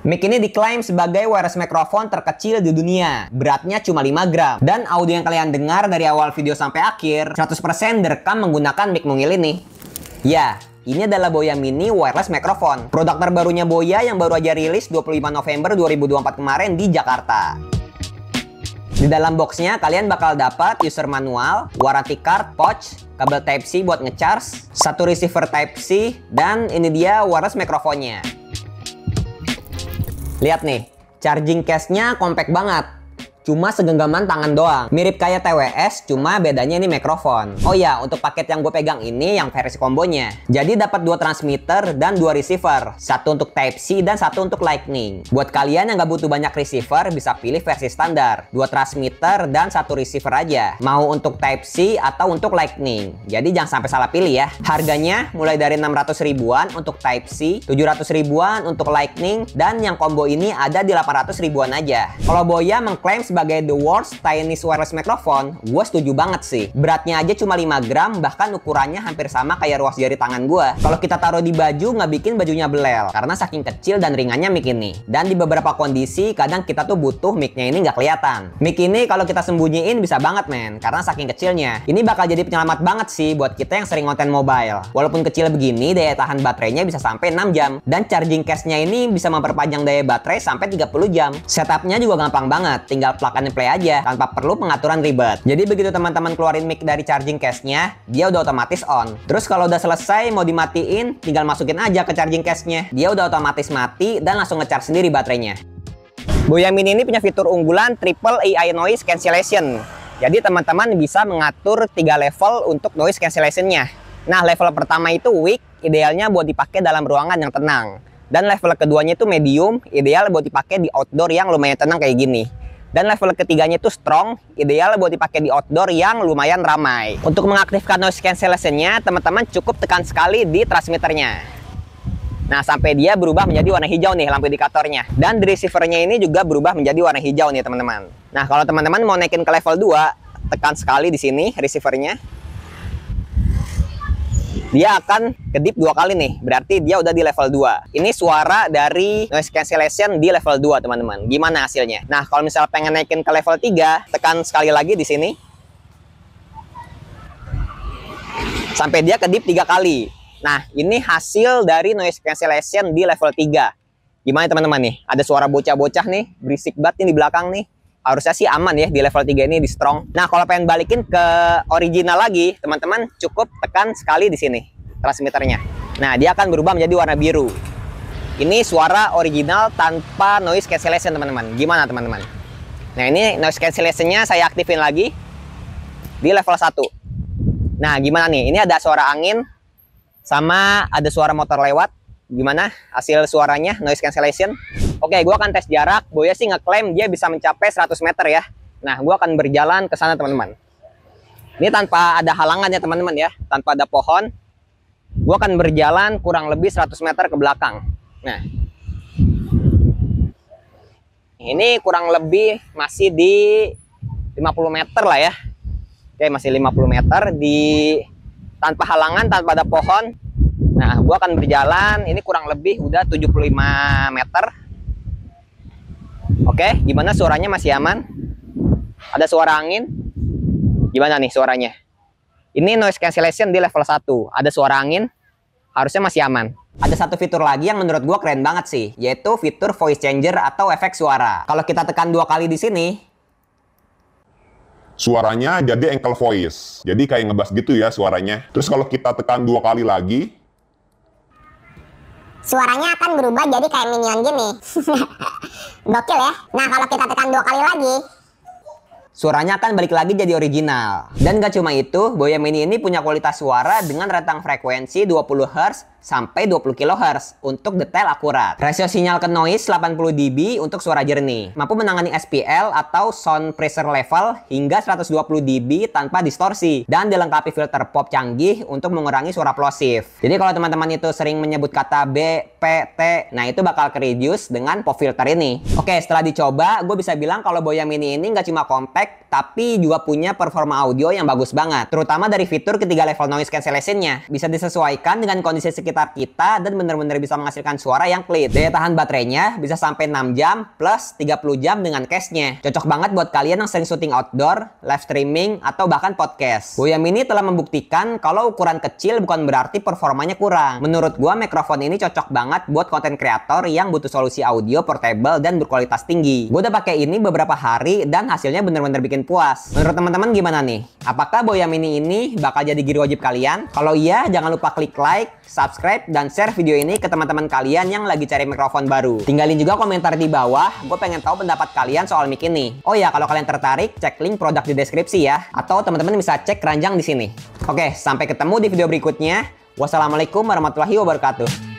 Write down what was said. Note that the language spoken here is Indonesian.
Mic ini diklaim sebagai wireless microphone terkecil di dunia. Beratnya cuma 5 gram. Dan audio yang kalian dengar dari awal video sampai akhir, 100% direkam menggunakan mic mungil ini. Ya, ini adalah Boya Mini Wireless Microphone. Produk terbarunya Boya yang baru aja rilis 25 November 2024 kemarin di Jakarta. Di dalam boxnya kalian bakal dapat user manual, warranty card, pouch, kabel Type-C buat ngecharge, satu receiver Type-C, dan ini dia wireless mikrofonnya. Lihat nih, charging case-nya compact banget. Cuma segenggaman tangan doang. Mirip kayak TWS, cuma bedanya ini mikrofon. Oh ya, untuk paket yang gue pegang ini yang versi kombonya. Jadi dapat dua transmitter dan dua receiver. Satu untuk Type-C dan satu untuk Lightning. Buat kalian yang nggak butuh banyak receiver, bisa pilih versi standar. Dua transmitter dan satu receiver aja. Mau untuk Type-C atau untuk Lightning. Jadi jangan sampai salah pilih ya. Harganya mulai dari 600 ribuan untuk Type-C, 700 ribuan untuk Lightning, dan yang combo ini ada di 800 ribuan aja. Kalau Boya mengklaim sebagai the world's tiniest wireless microphone, gue setuju banget sih. Beratnya aja cuma 5 gram, bahkan ukurannya hampir sama kayak ruas jari tangan gue. Kalau kita taruh di baju, nggak bikin bajunya belel, karena saking kecil dan ringannya mic ini. Dan di beberapa kondisi, kadang kita tuh butuh mic-nya ini nggak kelihatan. Mic ini kalau kita sembunyiin bisa banget men, karena saking kecilnya. Ini bakal jadi penyelamat banget sih buat kita yang sering konten mobile. Walaupun kecil begini, daya tahan baterainya bisa sampai 6 jam. Dan charging case-nya ini bisa memperpanjang daya baterai sampai 30 jam. Setupnya juga gampang banget, tinggal plug and play aja tanpa perlu pengaturan ribet. Jadi begitu teman-teman keluarin mic dari charging case-nya, dia udah otomatis on. Terus kalau udah selesai mau dimatiin, tinggal masukin aja ke charging case-nya. Dia udah otomatis mati dan langsung ngecharge sendiri baterainya. Boya Mini ini punya fitur unggulan Triple AI Noise Cancellation. Jadi teman-teman bisa mengatur tiga level untuk noise cancellation-nya. Nah, level pertama itu weak, idealnya buat dipakai dalam ruangan yang tenang. Dan level keduanya itu medium, ideal buat dipakai di outdoor yang lumayan tenang kayak gini. Dan level ketiganya itu strong, ideal buat dipakai di outdoor yang lumayan ramai. Untuk mengaktifkan noise cancellationnya, teman-teman cukup tekan sekali di transmitternya. Nah, sampai dia berubah menjadi warna hijau nih lampu indikatornya. Dan di receivernya ini juga berubah menjadi warna hijau nih, teman-teman. Nah, kalau teman-teman mau naikin ke level 2, tekan sekali di sini receivernya dia akan kedip dua kali nih. Berarti dia udah di level 2. Ini suara dari noise cancellation di level 2, teman-teman. Gimana hasilnya? Nah, kalau misalnya pengen naikin ke level 3, tekan sekali lagi di sini. Sampai dia kedip tiga kali. Nah, ini hasil dari noise cancellation di level 3. Gimana teman-teman nih? Ada suara bocah-bocah nih, berisik banget nih di belakang nih harusnya sih aman ya di level 3 ini di strong. Nah, kalau pengen balikin ke original lagi, teman-teman cukup tekan sekali di sini transmitternya. Nah, dia akan berubah menjadi warna biru. Ini suara original tanpa noise cancellation, teman-teman. Gimana, teman-teman? Nah, ini noise cancellation-nya saya aktifin lagi di level 1. Nah, gimana nih? Ini ada suara angin sama ada suara motor lewat. Gimana hasil suaranya noise cancellation? Oke, gue akan tes jarak. Boya sih ngeklaim dia bisa mencapai 100 meter ya. Nah, gue akan berjalan ke sana teman-teman. Ini tanpa ada halangan ya teman-teman ya. Tanpa ada pohon. Gue akan berjalan kurang lebih 100 meter ke belakang. Nah, ini kurang lebih masih di 50 meter lah ya. Oke, masih 50 meter di tanpa halangan, tanpa ada pohon. Nah, gue akan berjalan ini kurang lebih udah 75 meter Oke, gimana suaranya masih aman? Ada suara angin? Gimana nih suaranya? Ini noise cancellation di level 1. Ada suara angin? Harusnya masih aman. Ada satu fitur lagi yang menurut gue keren banget sih, yaitu fitur voice changer atau efek suara. Kalau kita tekan dua kali di sini, suaranya jadi ankle voice. Jadi kayak ngebas gitu ya suaranya. Terus kalau kita tekan dua kali lagi, suaranya akan berubah jadi kayak minion gini. Gokil ya. Nah, kalau kita tekan dua kali lagi, Suaranya akan balik lagi jadi original. Dan gak cuma itu, Boya Mini ini punya kualitas suara dengan rentang frekuensi 20 Hz sampai 20 kHz untuk detail akurat. Rasio sinyal ke noise 80 dB untuk suara jernih. Mampu menangani SPL atau sound pressure level hingga 120 dB tanpa distorsi dan dilengkapi filter pop canggih untuk mengurangi suara plosif. Jadi kalau teman-teman itu sering menyebut kata B P, T. Nah, itu bakal ke dengan pop filter ini. Oke, setelah dicoba, gue bisa bilang kalau Boya Mini ini nggak cuma compact, tapi juga punya performa audio yang bagus banget. Terutama dari fitur ketiga level noise cancellation-nya. Bisa disesuaikan dengan kondisi sekitar kita dan bener-bener bisa menghasilkan suara yang clean. Daya tahan baterainya bisa sampai 6 jam plus 30 jam dengan case-nya. Cocok banget buat kalian yang sering syuting outdoor, live streaming, atau bahkan podcast. Boya Mini telah membuktikan kalau ukuran kecil bukan berarti performanya kurang. Menurut gue, mikrofon ini cocok banget banget buat konten kreator yang butuh solusi audio portable dan berkualitas tinggi. Gue udah pakai ini beberapa hari dan hasilnya bener-bener bikin puas. Menurut teman-teman gimana nih? Apakah Boya Mini ini bakal jadi giri wajib kalian? Kalau iya, jangan lupa klik like, subscribe, dan share video ini ke teman-teman kalian yang lagi cari mikrofon baru. Tinggalin juga komentar di bawah, gue pengen tahu pendapat kalian soal mic ini. Oh ya, kalau kalian tertarik, cek link produk di deskripsi ya. Atau teman-teman bisa cek keranjang di sini. Oke, sampai ketemu di video berikutnya. Wassalamualaikum warahmatullahi wabarakatuh.